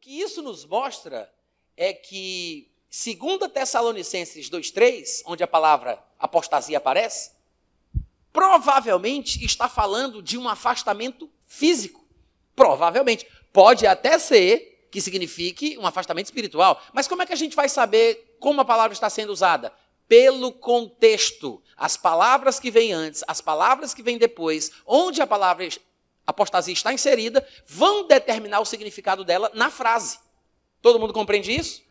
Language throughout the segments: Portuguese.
que isso nos mostra é que, segundo a Tessalonicenses 2,3, onde a palavra apostasia aparece, provavelmente está falando de um afastamento físico. Provavelmente. Pode até ser que signifique um afastamento espiritual. Mas como é que a gente vai saber como a palavra está sendo usada? Pelo contexto, as palavras que vêm antes, as palavras que vêm depois, onde a palavra apostasia está inserida, vão determinar o significado dela na frase. Todo mundo compreende isso?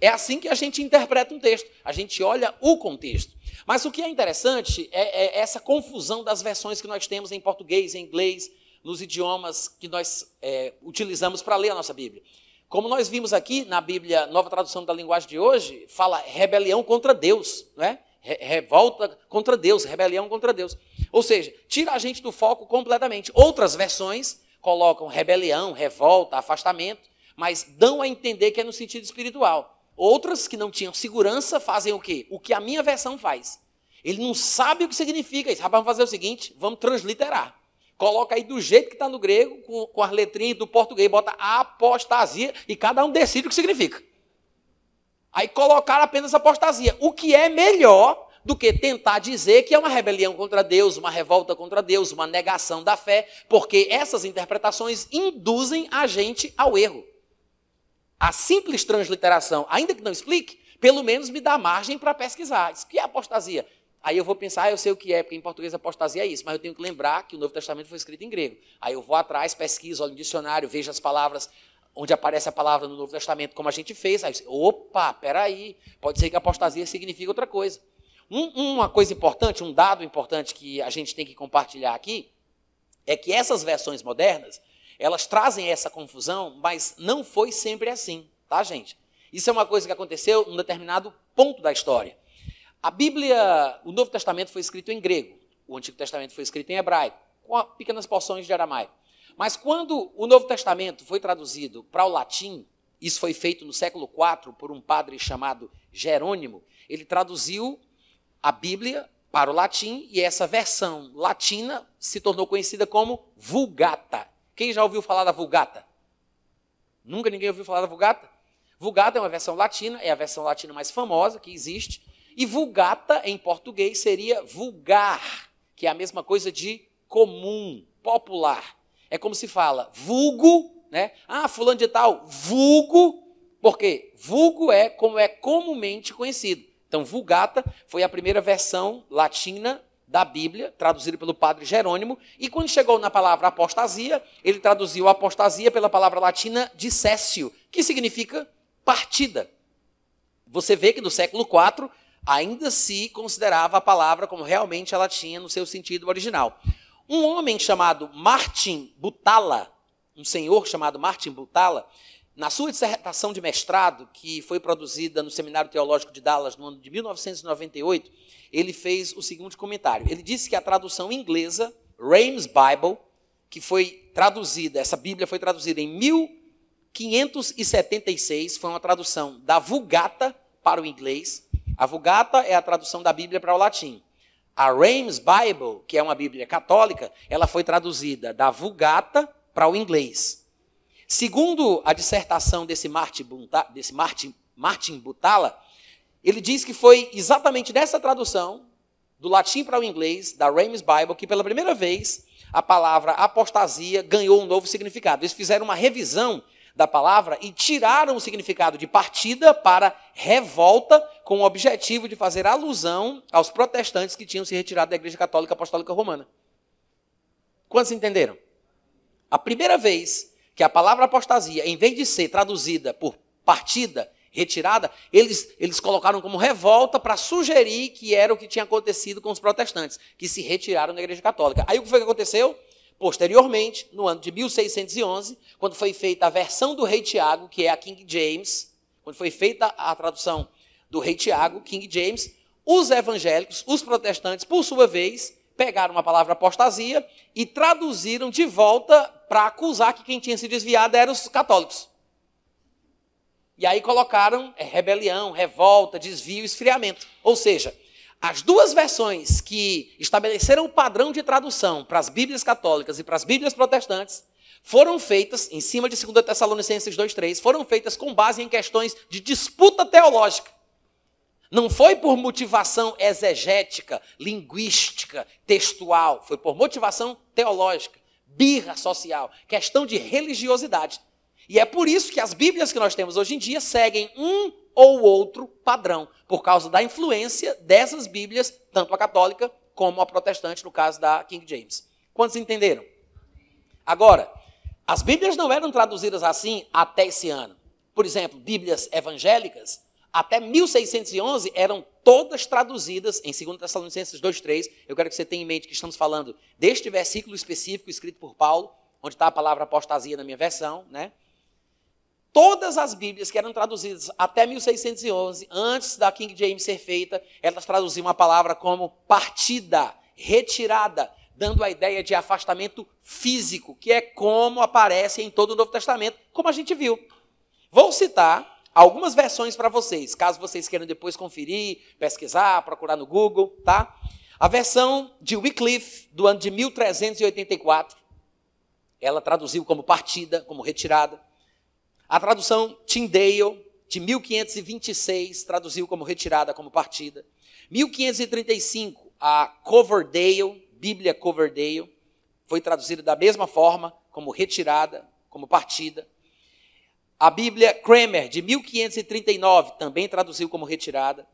É assim que a gente interpreta um texto, a gente olha o contexto. Mas o que é interessante é, é essa confusão das versões que nós temos em português, em inglês, nos idiomas que nós é, utilizamos para ler a nossa Bíblia. Como nós vimos aqui na Bíblia, nova tradução da linguagem de hoje, fala rebelião contra Deus, não é? Re revolta contra Deus, rebelião contra Deus. Ou seja, tira a gente do foco completamente. Outras versões colocam rebelião, revolta, afastamento, mas dão a entender que é no sentido espiritual. Outras que não tinham segurança fazem o quê? O que a minha versão faz. Ele não sabe o que significa isso. Rapaz, vamos fazer o seguinte: vamos transliterar. Coloca aí do jeito que está no grego, com, com as letrinhas do português, bota apostasia e cada um decide o que significa. Aí colocaram apenas apostasia. O que é melhor do que tentar dizer que é uma rebelião contra Deus, uma revolta contra Deus, uma negação da fé, porque essas interpretações induzem a gente ao erro. A simples transliteração, ainda que não explique, pelo menos me dá margem para pesquisar. Isso que é apostasia? Aí eu vou pensar, ah, eu sei o que é, porque em português apostasia é isso, mas eu tenho que lembrar que o Novo Testamento foi escrito em grego. Aí eu vou atrás, pesquiso, olho no dicionário, vejo as palavras, onde aparece a palavra no Novo Testamento, como a gente fez. Aí eu digo, opa, peraí, pode ser que apostasia signifique outra coisa. Um, uma coisa importante, um dado importante que a gente tem que compartilhar aqui, é que essas versões modernas, elas trazem essa confusão, mas não foi sempre assim, tá, gente? Isso é uma coisa que aconteceu num determinado ponto da história. A Bíblia, o Novo Testamento foi escrito em grego, o Antigo Testamento foi escrito em hebraico, com pequenas porções de aramaico. Mas quando o Novo Testamento foi traduzido para o latim, isso foi feito no século IV por um padre chamado Jerônimo, ele traduziu a Bíblia para o latim e essa versão latina se tornou conhecida como Vulgata. Quem já ouviu falar da Vulgata? Nunca ninguém ouviu falar da Vulgata? Vulgata é uma versão latina, é a versão latina mais famosa que existe. E Vulgata em português seria vulgar, que é a mesma coisa de comum, popular. É como se fala vulgo, né? Ah, fulano de tal, vulgo, porque vulgo é como é comumente conhecido. Então, Vulgata foi a primeira versão latina da Bíblia, traduzida pelo padre Jerônimo, e quando chegou na palavra apostasia, ele traduziu apostasia pela palavra latina dissécio, que significa partida. Você vê que no século IV ainda se considerava a palavra como realmente ela tinha no seu sentido original. Um homem chamado Martin Butala, um senhor chamado Martin Butala, na sua dissertação de mestrado, que foi produzida no Seminário Teológico de Dallas no ano de 1998, ele fez o seguinte comentário. Ele disse que a tradução inglesa, Rames Bible, que foi traduzida, essa Bíblia foi traduzida em 1576, foi uma tradução da Vulgata para o inglês. A Vulgata é a tradução da Bíblia para o latim. A Rames Bible, que é uma Bíblia católica, ela foi traduzida da Vulgata para o inglês. Segundo a dissertação desse Martin, desse Martin, Martin Butala, ele diz que foi exatamente dessa tradução, do latim para o inglês, da Rames Bible, que pela primeira vez a palavra apostasia ganhou um novo significado. Eles fizeram uma revisão da palavra e tiraram o significado de partida para revolta, com o objetivo de fazer alusão aos protestantes que tinham se retirado da Igreja Católica Apostólica Romana. Quantos entenderam? A primeira vez que a palavra apostasia, em vez de ser traduzida por partida, retirada, eles, eles colocaram como revolta para sugerir que era o que tinha acontecido com os protestantes, que se retiraram da Igreja Católica. Aí o que foi que aconteceu? Posteriormente, no ano de 1611, quando foi feita a versão do Rei Tiago, que é a King James, quando foi feita a tradução do Rei Tiago, King James, os evangélicos, os protestantes, por sua vez, pegaram uma palavra apostasia e traduziram de volta para acusar que quem tinha se desviado eram os católicos. E aí colocaram é, rebelião, revolta, desvio, esfriamento. Ou seja, as duas versões que estabeleceram o padrão de tradução para as Bíblias católicas e para as Bíblias protestantes foram feitas, em cima de 2 Tessalonicenses 2,3, foram feitas com base em questões de disputa teológica. Não foi por motivação exegética, linguística, textual, foi por motivação teológica, birra social, questão de religiosidade. E é por isso que as Bíblias que nós temos hoje em dia seguem um ou outro padrão, por causa da influência dessas Bíblias, tanto a católica como a protestante, no caso da King James. Quantos entenderam? Agora, as Bíblias não eram traduzidas assim até esse ano. Por exemplo, Bíblias evangélicas até 1611 eram todas traduzidas em 2 Tessalonicenses 2:3. Eu quero que você tenha em mente que estamos falando deste versículo específico escrito por Paulo, onde está a palavra apostasia na minha versão, né? Todas as Bíblias que eram traduzidas até 1611, antes da King James ser feita, elas traduziam a palavra como partida, retirada, dando a ideia de afastamento físico, que é como aparece em todo o Novo Testamento, como a gente viu. Vou citar algumas versões para vocês, caso vocês queiram depois conferir, pesquisar, procurar no Google, tá? A versão de Wycliffe, do ano de 1384, ela traduziu como partida, como retirada. A tradução Tyndale, de 1526, traduziu como retirada, como partida. 1535, a Coverdale, Bíblia Coverdale, foi traduzida da mesma forma, como retirada, como partida. A Bíblia Kramer, de 1539, também traduziu como retirada.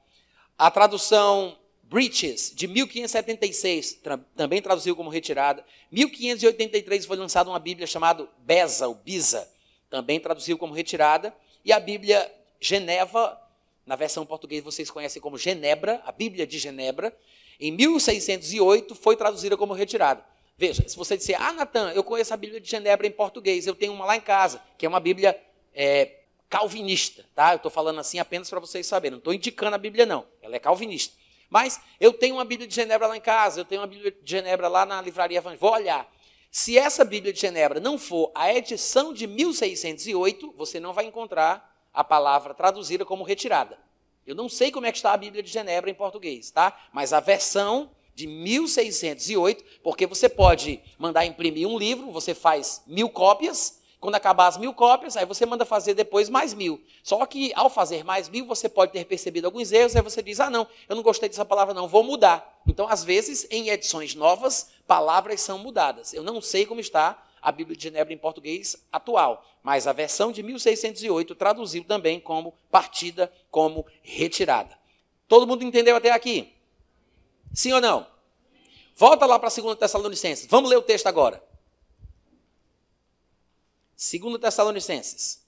A tradução Breaches, de 1576, tra também traduziu como retirada. 1583 foi lançada uma Bíblia chamada Beza, ou Biza, também traduziu como retirada. E a Bíblia Geneva, na versão portuguesa vocês conhecem como Genebra, a Bíblia de Genebra, em 1608 foi traduzida como retirada. Veja, se você disser, ah, Natan, eu conheço a Bíblia de Genebra em português, eu tenho uma lá em casa, que é uma Bíblia é, calvinista, tá? Eu estou falando assim apenas para vocês saberem, não estou indicando a Bíblia, não. Ela é calvinista. Mas eu tenho uma Bíblia de Genebra lá em casa, eu tenho uma Bíblia de Genebra lá na livraria Vou olhar. Se essa Bíblia de Genebra não for a edição de 1608, você não vai encontrar a palavra traduzida como retirada. Eu não sei como é que está a Bíblia de Genebra em português, tá? Mas a versão de 1608, porque você pode mandar imprimir um livro, você faz mil cópias, quando acabar as mil cópias, aí você manda fazer depois mais mil. Só que ao fazer mais mil, você pode ter percebido alguns erros, aí você diz: ah, não, eu não gostei dessa palavra, não, vou mudar. Então, às vezes, em edições novas, palavras são mudadas. Eu não sei como está a Bíblia de Genebra em português atual, mas a versão de 1608 traduziu também como partida, como retirada. Todo mundo entendeu até aqui? Sim ou não? Volta lá para a 2 Tessalonicenses. Vamos ler o texto agora. Segundo Tessalonicenses,